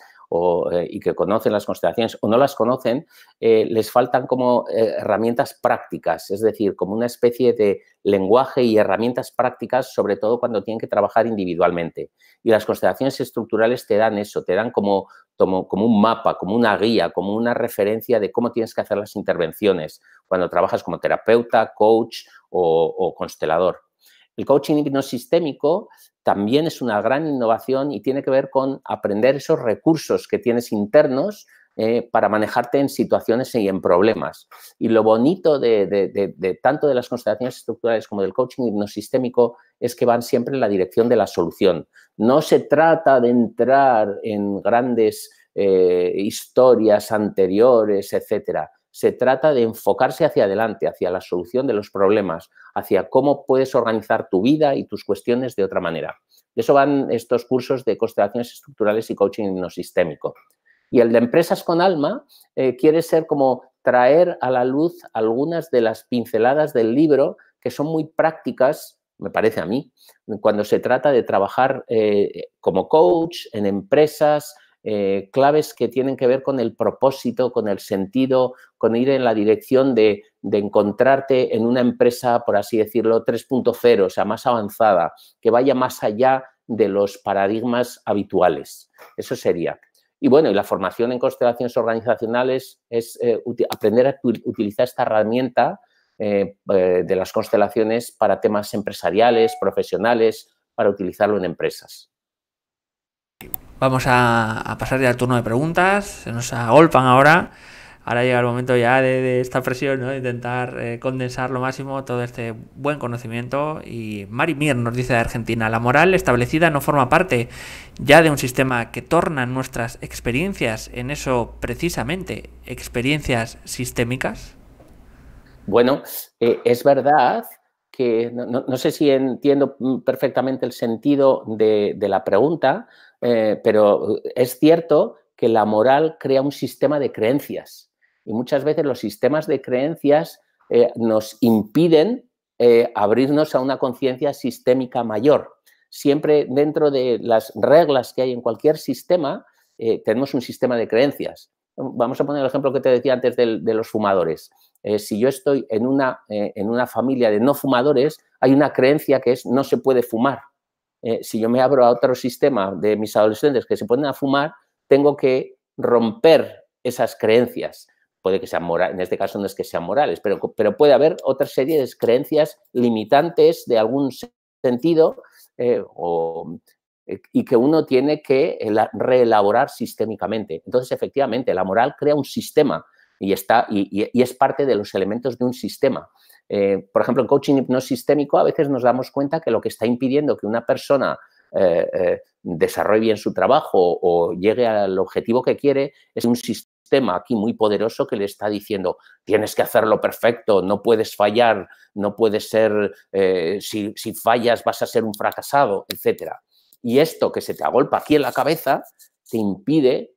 eh, y que conocen las constelaciones o no las conocen, eh, les faltan como eh, herramientas prácticas, es decir, como una especie de lenguaje y herramientas prácticas, sobre todo cuando tienen que trabajar individualmente. Y las constelaciones estructurales te dan eso, te dan como, un mapa, como una guía, como una referencia de cómo tienes que hacer las intervenciones cuando trabajas como terapeuta, coach o constelador. El coaching hipnosistémico también es una gran innovación y tiene que ver con aprender esos recursos que tienes internos eh, para manejarte en situaciones y en problemas. Y lo bonito de, tanto de las constelaciones estructurales como del coaching hipnosistémico es que van siempre en la dirección de la solución. No se trata de entrar en grandes eh, historias anteriores, etcétera se trata de enfocarse hacia adelante, hacia la solución de los problemas, hacia cómo puedes organizar tu vida y tus cuestiones de otra manera. De eso van estos cursos de constelaciones estructurales y coaching no sistémico. Y el de empresas con alma eh, quiere ser como traer a la luz algunas de las pinceladas del libro que son muy prácticas, me parece a mí, cuando se trata de trabajar eh, como coach en empresas, eh, claves que tienen que ver con el propósito, con el sentido, con ir en la dirección de, encontrarte en una empresa, por así decirlo, 3.0, o sea, más avanzada, que vaya más allá de los paradigmas habituales. Eso sería. Y bueno, y la formación en constelaciones organizacionales es eh, aprender a utilizar esta herramienta eh, de las constelaciones para temas empresariales, profesionales, para utilizarlo en empresas. Vamos a, pasar ya al turno de preguntas. Se nos agolpan ahora. Ahora llega el momento ya de, esta presión, ¿no? de intentar eh, condensar lo máximo todo este buen conocimiento. Y Mari Mir nos dice de Argentina, la moral establecida no forma parte ya de un sistema que torna nuestras experiencias en eso precisamente, experiencias sistémicas. Bueno, eh, es verdad que no, sé si entiendo mm, perfectamente el sentido de, la pregunta, eh, pero es cierto que la moral crea un sistema de creencias y muchas veces los sistemas de creencias eh, nos impiden eh, abrirnos a una conciencia sistémica mayor. Siempre dentro de las reglas que hay en cualquier sistema, tenemos un sistema de creencias. Vamos a poner el ejemplo que te decía antes de los fumadores. Eh, si yo estoy eh, en una, familia de no fumadores, hay una creencia que es no se puede fumar. Eh, si yo me abro a otro sistema de mis adolescentes que se ponen a fumar, tengo que romper esas creencias. Puede que sean morales, en este caso no es que sean morales, pero, puede haber otra serie de creencias limitantes de algún sentido y que uno tiene que reelaborar sistémicamente. Entonces, efectivamente, la moral crea un sistema y, está, y, es parte de los elementos de un sistema. Eh, por ejemplo, en coaching hipnosistémico a veces nos damos cuenta que lo que está impidiendo que una persona eh, eh, desarrolle bien su trabajo o llegue al objetivo que quiere es un sistema aquí muy poderoso que le está diciendo tienes que hacerlo perfecto, no puedes fallar, no puedes ser, si, si fallas vas a ser un fracasado, etc. Y esto que se te agolpa aquí en la cabeza te impide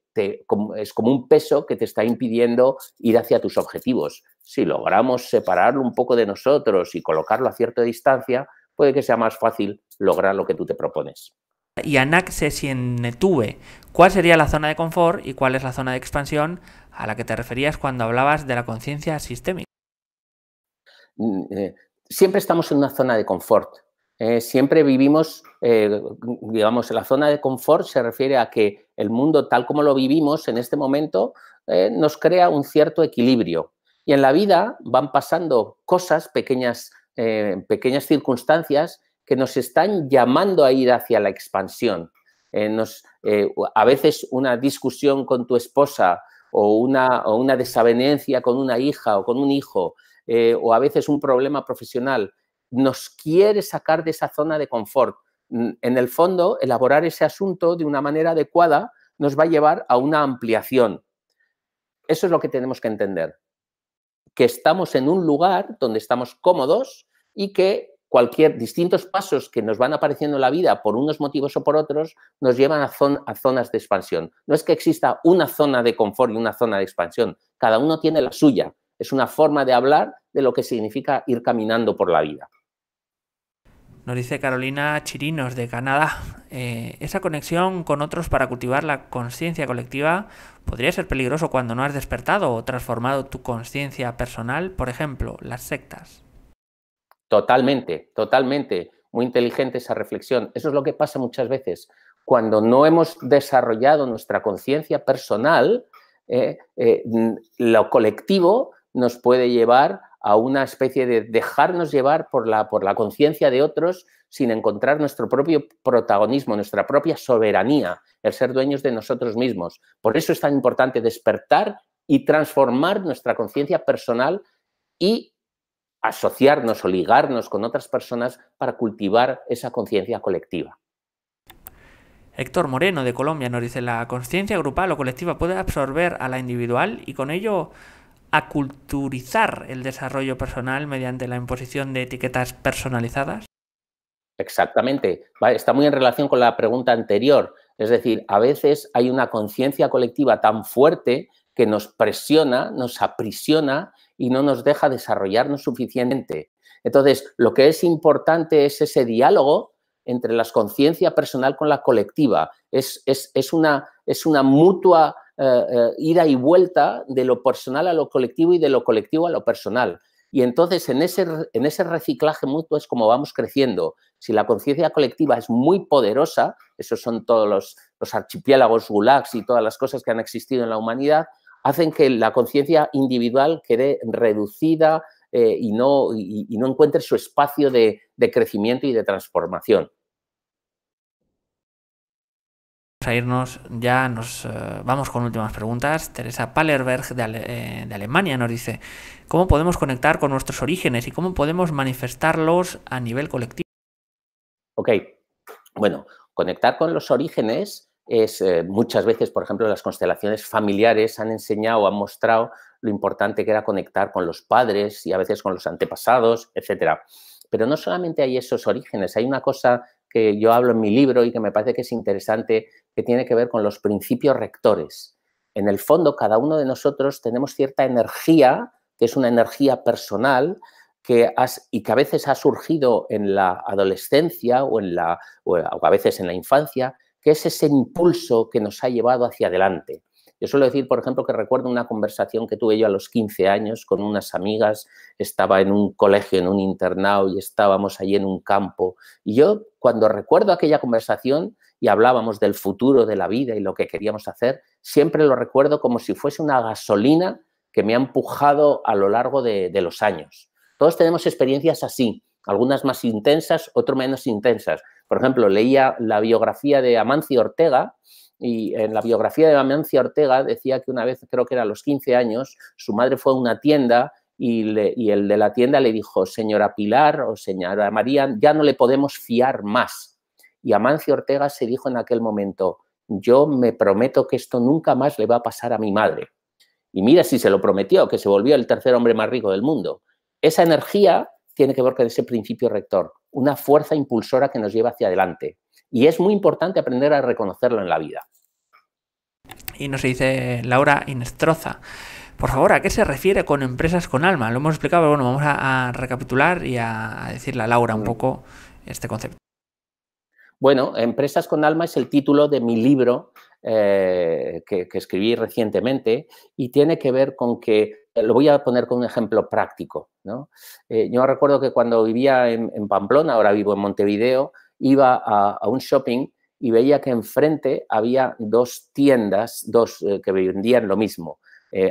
es como un peso que te está impidiendo ir hacia tus objetivos. Si logramos separarlo un poco de nosotros y colocarlo a cierta distancia, puede que sea más fácil lograr lo que tú te propones. Y si en tuve ¿Cuál sería la zona de confort y cuál es la zona de expansión a la que te referías cuando hablabas de la conciencia sistémica? Mm, eh, siempre estamos en una zona de confort. Eh, siempre vivimos, eh, digamos, la zona de confort se refiere a que el mundo tal como lo vivimos en este momento eh, nos crea un cierto equilibrio. Y en la vida van pasando cosas, pequeñas, eh, pequeñas circunstancias que nos están llamando a ir hacia la expansión. Eh, a veces una discusión con tu esposa o una, desavenencia con una hija o con un hijo o a veces un problema profesional nos quiere sacar de esa zona de confort Mm, en el fondo, elaborar ese asunto de una manera adecuada nos va a llevar a una ampliación. Eso es lo que tenemos que entender, que estamos en un lugar donde estamos cómodos y que cualquier distintos pasos que nos van apareciendo en la vida por unos motivos o por otros nos llevan a, a zonas de expansión. No es que exista una zona de confort y una zona de expansión, cada uno tiene la suya. Es una forma de hablar de lo que significa ir caminando por la vida. Nos dice Carolina Chirinos de Canadá. Eh, esa conexión con otros para cultivar la conciencia colectiva podría ser peligroso cuando no has despertado o transformado tu conciencia personal, por ejemplo, las sectas. Totalmente, totalmente. Muy inteligente esa reflexión. Eso es lo que pasa muchas veces. Cuando no hemos desarrollado nuestra conciencia personal, eh, eh, lo colectivo nos puede llevar a una especie de dejarnos llevar por la, por la conciencia de otros sin encontrar nuestro propio protagonismo, nuestra propia soberanía, el ser dueños de nosotros mismos. Por eso es tan importante despertar y transformar nuestra conciencia personal y asociarnos o ligarnos con otras personas para cultivar esa conciencia colectiva. Héctor Moreno de Colombia nos dice, la conciencia grupal o colectiva puede absorber a la individual y con ello aculturizar el desarrollo personal mediante la imposición de etiquetas personalizadas? Exactamente. Está muy en relación con la pregunta anterior. Es decir, a veces hay una conciencia colectiva tan fuerte que nos presiona, nos aprisiona y no nos deja desarrollarnos suficientemente. Entonces, lo que es importante es ese diálogo entre la conciencia personal con la colectiva. Es, una, es una mutua eh, eh, ida y vuelta de lo personal a lo colectivo y de lo colectivo a lo personal. Y entonces en ese, reciclaje mutuo es como vamos creciendo. Si la conciencia colectiva es muy poderosa, esos son todos los, archipiélagos, gulags y todas las cosas que han existido en la humanidad, hacen que la conciencia individual quede reducida eh, y, no, no encuentre su espacio de crecimiento y de transformación. Vamos a irnos ya, nos eh, vamos con últimas preguntas. Teresa Palerberg eh, de, Alemania nos dice, ¿cómo podemos conectar con nuestros orígenes y cómo podemos manifestarlos a nivel colectivo? Ok, bueno, conectar con los orígenes es eh, muchas veces, por ejemplo, las constelaciones familiares han enseñado, han mostrado lo importante que era conectar con los padres y a veces con los antepasados, etcétera. Pero no solamente hay esos orígenes, hay una cosa que yo hablo en mi libro y que me parece que es interesante tiene que ver con los principios rectores. En el fondo, cada uno de nosotros tenemos cierta energía, que es una energía personal, que y que a veces ha surgido en la adolescencia o, en o a veces en la infancia, que es ese impulso que nos ha llevado hacia adelante. Yo suelo decir, por ejemplo, que recuerdo una conversación que tuve yo a los 15 años con unas amigas, estaba en un colegio, en un internado y estábamos allí en un campo. Y yo cuando recuerdo aquella conversación y hablábamos del futuro de la vida y lo que queríamos hacer, siempre lo recuerdo como si fuese una gasolina que me ha empujado a lo largo de, los años. Todos tenemos experiencias así, algunas más intensas, otras menos intensas. Por ejemplo, leía la biografía de Amancio Ortega y en la biografía de Amancio Ortega decía que una vez, creo que era a los 15 años, su madre fue a una tienda y, y, el de la tienda le dijo, señora Pilar o señora María, ya no le podemos fiar más. Y Amancio Ortega se dijo en aquel momento, yo me prometo que esto nunca más le va a pasar a mi madre. Y mira si se lo prometió, que se volvió el tercer hombre más rico del mundo. Esa energía tiene que ver con ese principio rector, una fuerza impulsora que nos lleva hacia adelante. Y es muy importante aprender a reconocerlo en la vida. Y nos dice Laura Inestroza. Por favor, ¿a qué se refiere con empresas con alma? Lo hemos explicado, pero bueno, vamos a, recapitular y a, decirle a Laura un mm. poco este concepto. Bueno, Empresas con alma es el título de mi libro eh, que, escribí recientemente y tiene que ver con que, eh, lo voy a poner con un ejemplo práctico. Eh, yo recuerdo que cuando vivía en, Pamplona, ahora vivo en Montevideo, iba a, un shopping y veía que enfrente había dos tiendas, dos que vendían lo mismo,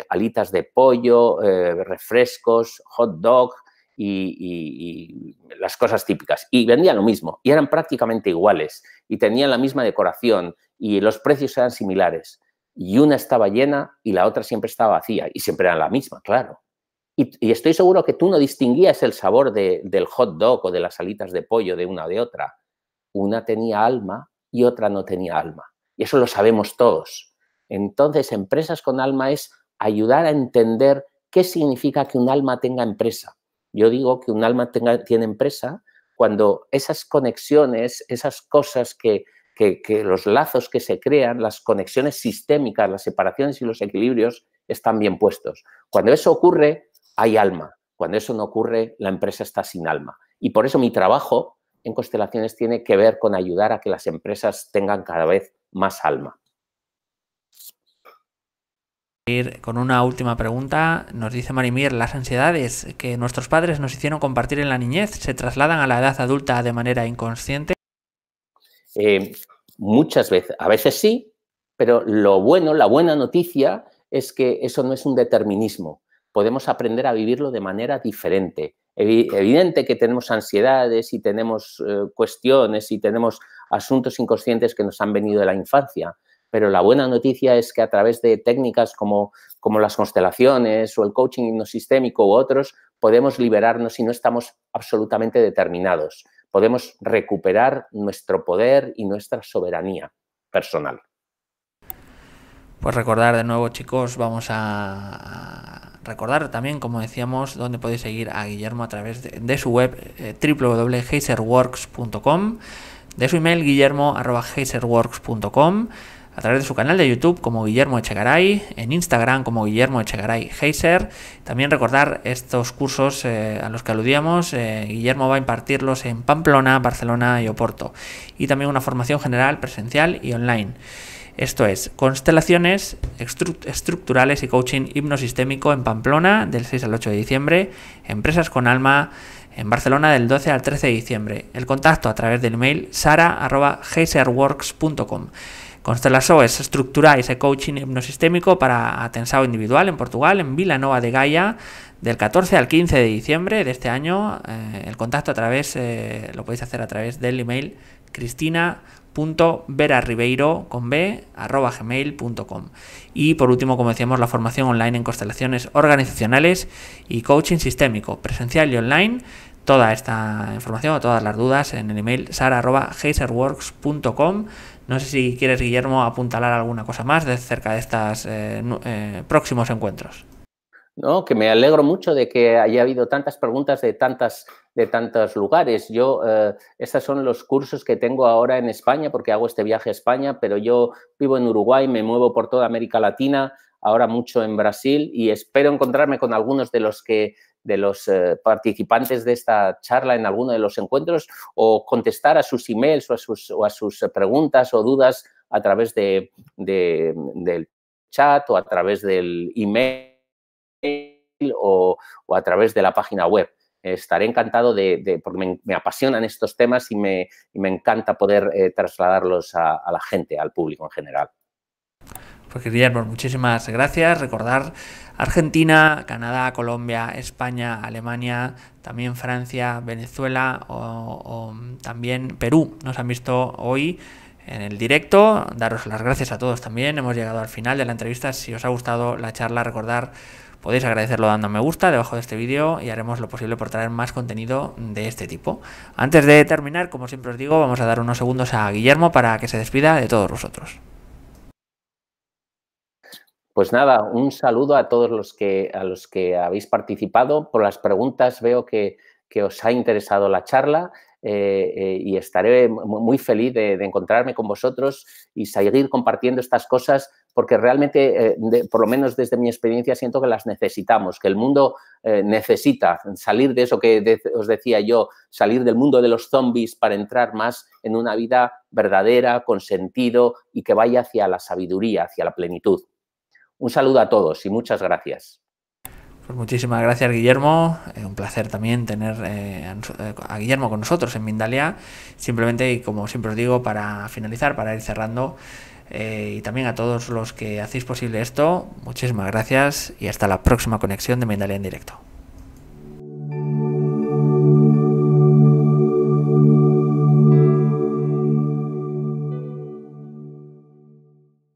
alitas de pollo, refrescos, hot dog, y, las cosas típicas. Y vendían lo mismo y eran prácticamente iguales y tenían la misma decoración y los precios eran similares. Y una estaba llena y la otra siempre estaba vacía. Y siempre era la misma, claro. Y, estoy seguro que tú no distinguías el sabor del hot dog o de las alitas de pollo de una o de otra. Una tenía alma y otra no tenía alma. Y eso lo sabemos todos. Entonces, empresas con alma es ayudar a entender qué significa que un alma tenga empresa. Yo digo que un alma tenga, tiene empresa cuando esas conexiones, esas cosas que, que, los lazos que se crean, las conexiones sistémicas, las separaciones y los equilibrios están bien puestos. Cuando eso ocurre, hay alma. Cuando eso no ocurre, la empresa está sin alma. Y por eso mi trabajo en Constelaciones tiene que ver con ayudar a que las empresas tengan cada vez más alma. con una última pregunta. Nos dice Marimir, las ansiedades que nuestros padres nos hicieron compartir en la niñez se trasladan a la edad adulta de manera inconsciente. Eh, muchas veces, a veces sí, pero lo bueno, la buena noticia es que eso no es un determinismo. Podemos aprender a vivirlo de manera diferente. Evidente que tenemos ansiedades y tenemos eh, cuestiones y tenemos asuntos inconscientes que nos han venido de la infancia, pero la buena noticia es que a través de técnicas como, las constelaciones o el coaching hipnosistémico u otros, podemos liberarnos y no estamos absolutamente determinados podemos recuperar nuestro poder y nuestra soberanía personal. Pues recordar de nuevo chicos, vamos a recordar también, como decíamos, donde podéis seguir a Guillermo a través de, su web eh, www.haserworks.com, de su email guillermo.hazerworks.com a través de su canal de YouTube como Guillermo Echegaray, en Instagram como Guillermo Echegaray Heiser. También recordar estos cursos eh, a los que aludíamos, eh, Guillermo va a impartirlos en Pamplona, Barcelona y Oporto. Y también una formación general presencial y online. Esto es constelaciones estructurales y coaching hipnosistémico en Pamplona del 6 al 8 de diciembre, empresas con alma en Barcelona del 12 al 13 de diciembre. El contacto a través del email sara.heiserworks.com. Constelaso es estructurar ese coaching hipnosistémico para atensado individual en Portugal, en Vilanova de Gaia, del 14 al 15 de diciembre de este año. Eh, el contacto a través, eh, lo podéis hacer a través del email cristina.veraribeiro con b arroba com Y por último, como decíamos, la formación online en constelaciones organizacionales y coaching sistémico, presencial y online. Toda esta información o todas las dudas en el email sara.geiserworks.com no sé si quieres, Guillermo, apuntalar alguna cosa más de cerca de estos eh, eh, próximos encuentros. No, que me alegro mucho de que haya habido tantas preguntas de tantas de tantos lugares. Yo, eh, estos son los cursos que tengo ahora en España, porque hago este viaje a España, pero yo vivo en Uruguay, me muevo por toda América Latina, ahora mucho en Brasil y espero encontrarme con algunos de los que de los eh, participantes de esta charla en alguno de los encuentros o contestar a sus emails o a sus, o a sus eh, preguntas o dudas a través de, del chat o a través del email o, o a través de la página web estaré encantado de, porque me, apasionan estos temas y me, y me encanta poder eh, trasladarlos a la gente, al público en general. Pues Guillermo, muchísimas gracias. Recordar Argentina, Canadá, Colombia, España, Alemania, también Francia, Venezuela o, o también Perú nos han visto hoy en el directo. Daros las gracias a todos también. Hemos llegado al final de la entrevista. Si os ha gustado la charla, recordar, podéis agradecerlo dando me gusta debajo de este vídeo y haremos lo posible por traer más contenido de este tipo. Antes de terminar, como siempre os digo, vamos a dar unos segundos a Guillermo para que se despida de todos vosotros. Pues nada, un saludo a todos los que, a los que habéis participado. Por las preguntas veo que, os ha interesado la charla. Eh, eh, y estaré muy feliz de, encontrarme con vosotros y seguir compartiendo estas cosas porque realmente, eh, por lo menos desde mi experiencia, siento que las necesitamos, que el mundo necesita salir de eso que os decía yo, salir del mundo de los zombies para entrar más en una vida verdadera, con sentido y que vaya hacia la sabiduría, hacia la plenitud. Un saludo a todos y muchas gracias. Pues muchísimas gracias, Guillermo. un placer también tener eh, eh, a, Guillermo con nosotros en Mindalia. Simplemente, y como siempre os digo, para finalizar, para ir cerrando, eh, y también a todos los que hacéis posible esto, muchísimas gracias y hasta la próxima conexión de Mindalia en directo.